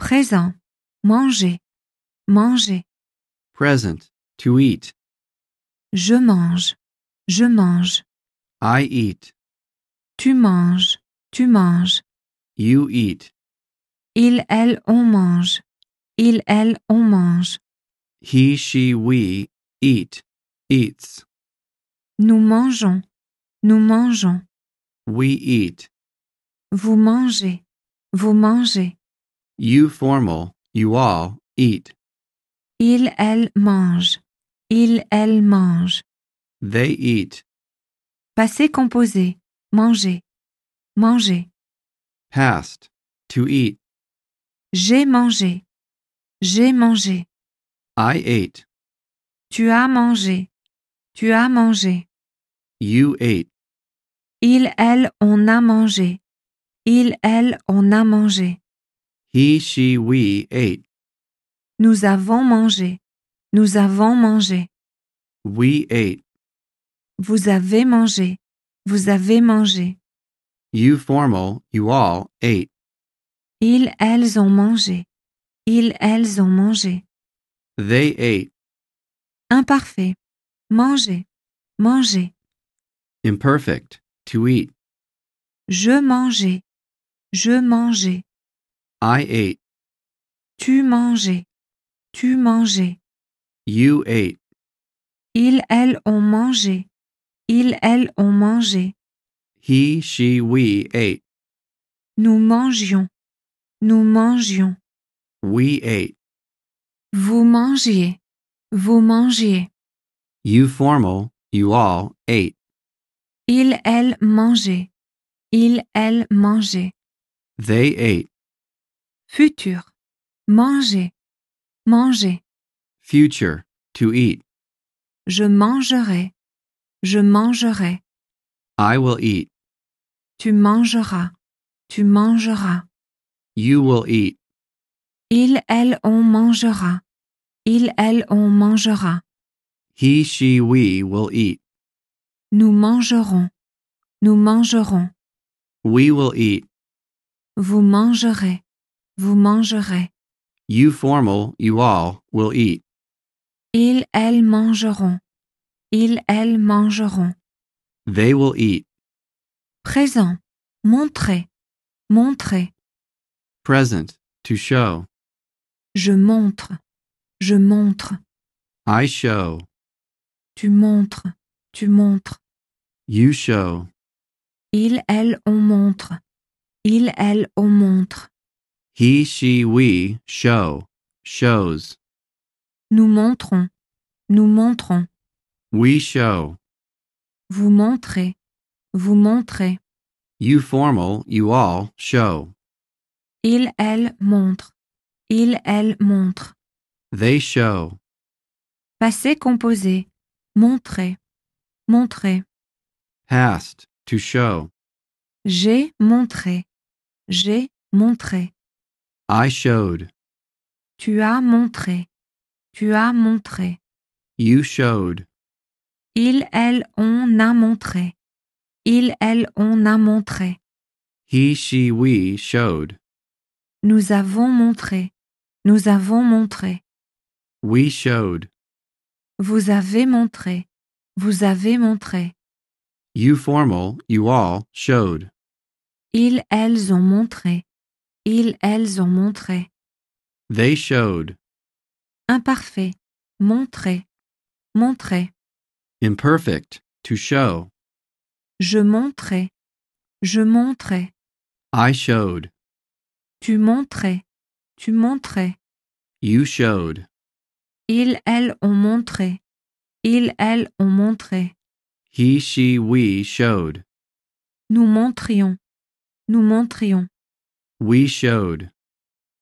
Présent. Manger. Manger. Present. To eat. Je mange. Je mange. I eat. Tu manges. Tu manges. You eat. Il, elle, on mange. Il, elle, on mange. He, she, we eat. Eats. Nous mangeons. Nous mangeons. We eat. Vous mangez. Vous mangez. You formal, you all eat. Il, elle mange. Il, elle mange. They eat. Passé composé. Manger. Manger. Past. To eat. J'ai mangé. J'ai mangé. I ate. Tu as mangé. Tu as mangé. You ate. Il, elle, on a mangé. Il, elle, on a mangé. He, she, we ate. Nous avons mangé. Nous avons mangé. We ate. Vous avez mangé. Vous avez mangé. You formal, you all ate. Ils, elles ont mangé. Ils, elles ont mangé. They ate. Imparfait. Manger. Manger. Imperfect. To eat. Je mangeais. Je mangeais. I ate. Tu mangeais. Tu mangeais. You ate. Ils, elles ont mangé. Ils, elles ont mangé. He, she, we ate. Nous mangions. Nous mangions. We ate. Vous mangiez. Vous mangiez. You formal, you all ate. Ils, elles mangeaient. Ils, elles mangeaient. They ate. Futur. Manger. Manger. Future. To eat. Je mangerai. Je mangerai. I will eat. Tu mangeras. Tu mangeras. You will eat. Il, elle, on mangera. Il, elle, on mangera. He, she, we will eat. Nous mangerons. Nous mangerons. We will eat. Vous mangerez. Vous mangerez. You formal, you all, will eat. Ils, elles mangeront. Ils, elles mangeront. They will eat. Présent. Montrer. Montrer. Present. To show. Je montre. Je montre. I show. Tu montres. Tu montres. You show. Ils, elles, on montre. Ils, elles, on montre. He, she, we show, shows. Nous montrons, nous montrons. We show. Vous montrez, vous montrez. You formal, you all show. Il, elle montre, il, elle montre. They show. Passé composé, montrer, montrer. Past, to show. J'ai montré, j'ai montré. I showed. Tu as montré. Tu as montré. You showed. Il, elle, on a montré. Il, elle, on a montré. He, she, we showed. Nous avons montré. Nous avons montré. We showed. Vous avez montré. Vous avez montré. You formal, you all showed. Ils, elles ont montré. Ils, elles ont montré. They showed. Imparfait. Montrer. Montrer. Imperfect. To show. Je montrais. Je montrais. I showed. Tu montrais. Tu montrais. You showed. Ils, elles ont montré. Ils, elles ont montré. He, she, we showed. Nous montrions. Nous montrions. We showed.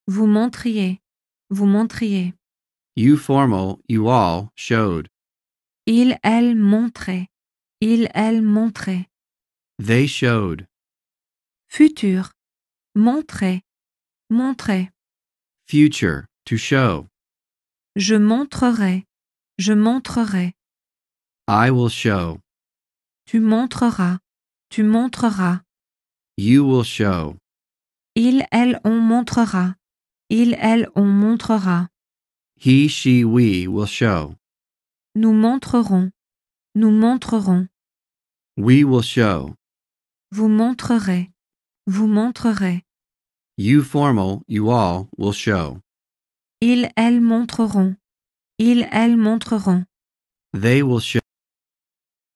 Vous montriez. Vous montriez. You formal, you all showed. Il, elle montrait. Il, elle montrait. They showed. Future, Montrer. Montrer. Future, to show. Je montrerai. Je montrerai. I will show. Tu montreras. Tu montreras. You will show. Il, elle, on montrera. Il, elle, on montrera. He, she, we will show. Nous montrerons. Nous montrerons. We will show. Vous montrerez. Vous montrerez. You formal, you all will show. Ils, elles montreront. Ils, elles montreront. They will show.